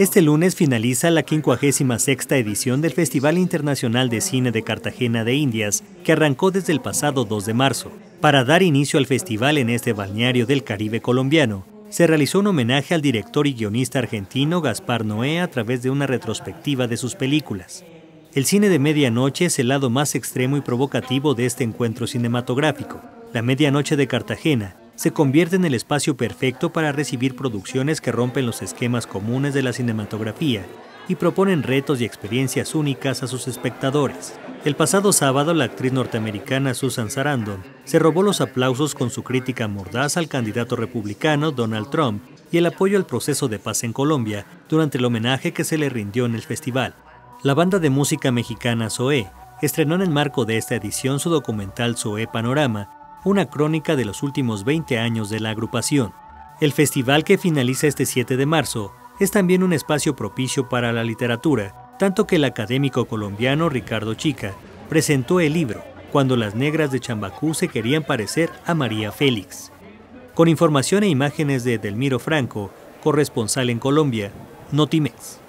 Este lunes finaliza la 56 edición del Festival Internacional de Cine de Cartagena de Indias, que arrancó desde el pasado 2 de marzo. Para dar inicio al festival en este balneario del Caribe colombiano, se realizó un homenaje al director y guionista argentino Gaspar Noé a través de una retrospectiva de sus películas. El cine de medianoche es el lado más extremo y provocativo de este encuentro cinematográfico. La medianoche de Cartagena se convierte en el espacio perfecto para recibir producciones que rompen los esquemas comunes de la cinematografía y proponen retos y experiencias únicas a sus espectadores. El pasado sábado, la actriz norteamericana Susan Sarandon se robó los aplausos con su crítica mordaz al candidato republicano Donald Trump y el apoyo al proceso de paz en Colombia durante el homenaje que se le rindió en el festival. La banda de música mexicana Zoé estrenó en el marco de esta edición su documental Zoé Panorama, una crónica de los últimos 20 años de la agrupación. El festival que finaliza este 7 de marzo es también un espacio propicio para la literatura, tanto que el académico colombiano Ricardo Chica presentó el libro Cuando las negras de Chambacú se querían parecer a María Félix. Con información e imágenes de Delmiro Franco, corresponsal en Colombia, Notimex.